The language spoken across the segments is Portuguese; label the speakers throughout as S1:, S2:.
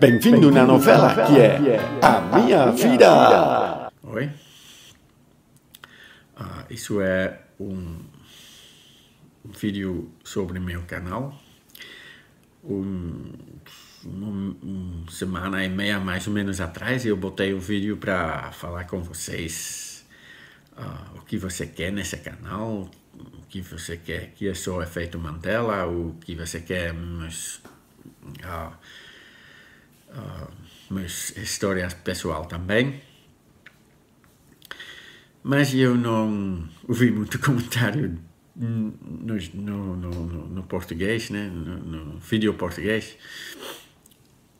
S1: Bem-vindo na novela, é que, é A Minha, minha vida. Oi. Ah, isso é um vídeo sobre meu canal. Um, uma, semana e meia mais ou menos atrás eu botei o um vídeo para falar com vocês ah, o que você quer nesse canal, o que você quer que é só efeito Mandela, o que você quer. Mas, ah, uh, mas história pessoal também. Mas eu não ouvi muito comentário no, no, no, no português, né? no, vídeo português.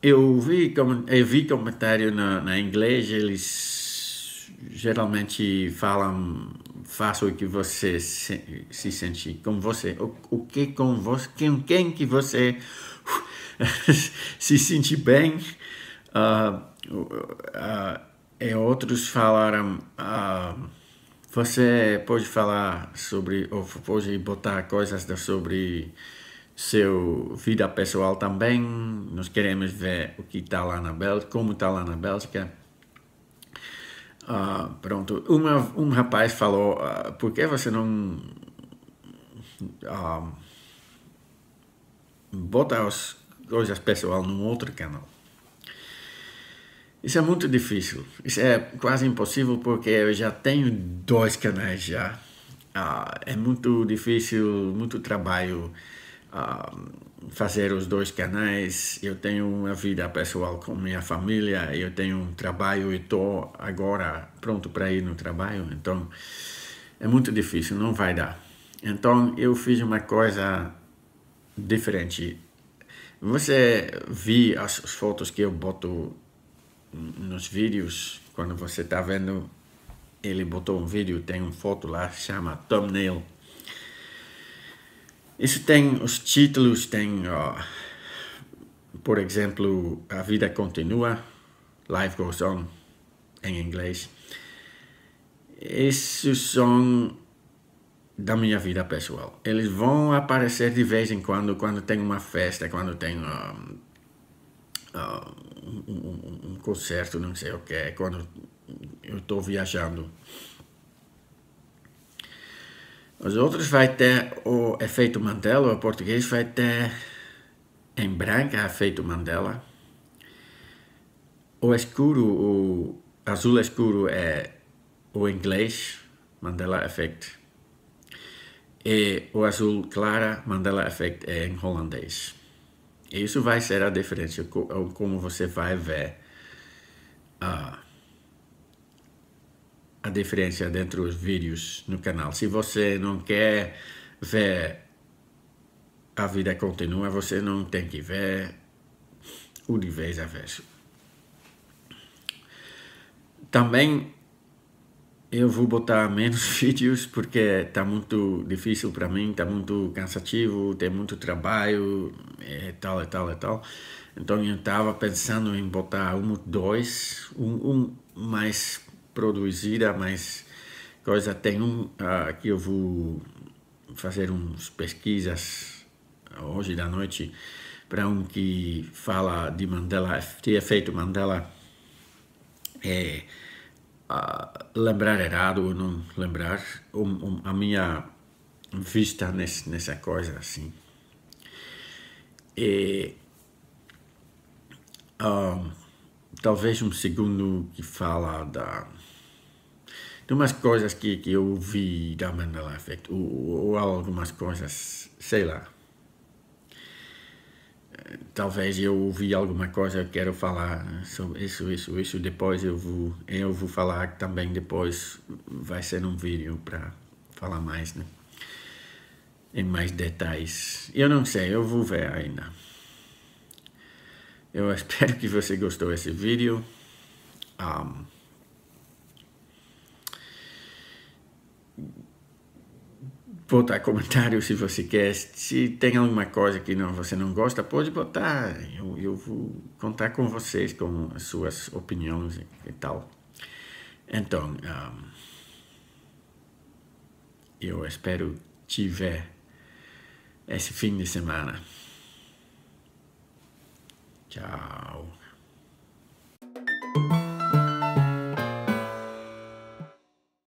S1: Eu vi, eu vi comentário na, na inglês, eles geralmente falam faça o que você se, se sente com você, o, o que com você, quem, quem que você se sentir bem. Uh, uh, e outros falaram, uh, você pode falar sobre, ou pode botar coisas sobre seu vida pessoal também. Nós queremos ver o que está lá na Bélgica, como está lá na Bélgica. Uh, pronto, Uma, um rapaz falou, uh, por que você não uh, bota os coisas pessoal num outro canal. Isso é muito difícil, isso é quase impossível porque eu já tenho dois canais já. Ah, é muito difícil, muito trabalho ah, fazer os dois canais. Eu tenho uma vida pessoal com minha família, eu tenho um trabalho e estou agora pronto para ir no trabalho, então é muito difícil, não vai dar. Então eu fiz uma coisa diferente você vi as, as fotos que eu boto nos vídeos, quando você está vendo, ele botou um vídeo, tem uma foto lá, chama thumbnail. Isso tem os títulos, tem, ó, por exemplo, A Vida Continua, Life Goes On, em inglês. Isso são da minha vida pessoal. Eles vão aparecer de vez em quando, quando tem uma festa, quando tem ah, ah, um, um, um, um concerto, não sei o que, quando eu estou viajando. Os outros vai ter o efeito Mandela, o português vai ter em branca efeito Mandela. O escuro, o azul escuro é o inglês, Mandela Effect e o azul clara Mandela Effect é em holandês. Isso vai ser a diferença, como você vai ver a, a diferença dentro dos vídeos no canal. Se você não quer ver a vida continua, você não tem que ver o de vez a vez. Também eu vou botar menos vídeos porque está muito difícil para mim, está muito cansativo, tem muito trabalho, e é, tal, e é, tal, e é, tal. Então eu estava pensando em botar um, dois, um, um mais produzida, mais coisa. Tem um uh, que eu vou fazer uns pesquisas hoje da noite para um que fala de Mandela, de efeito Mandela. É, lembrar errado ou não lembrar um, um, a minha vista nesse, nessa coisa assim e ah, talvez um segundo que fala da de umas coisas que, que eu vi da Mandela Effect ou, ou algumas coisas sei lá talvez eu ouvi alguma coisa quero falar sobre isso isso isso depois eu vou eu vou falar também depois vai ser um vídeo para falar mais né em mais detalhes eu não sei eu vou ver ainda eu espero que você gostou desse vídeo um, botar comentário se você quer. Se tem alguma coisa que não, você não gosta, pode botar. Eu, eu vou contar com vocês, com as suas opiniões e, e tal. Então, um, ah, eu espero te ver esse fim de semana. Tchau.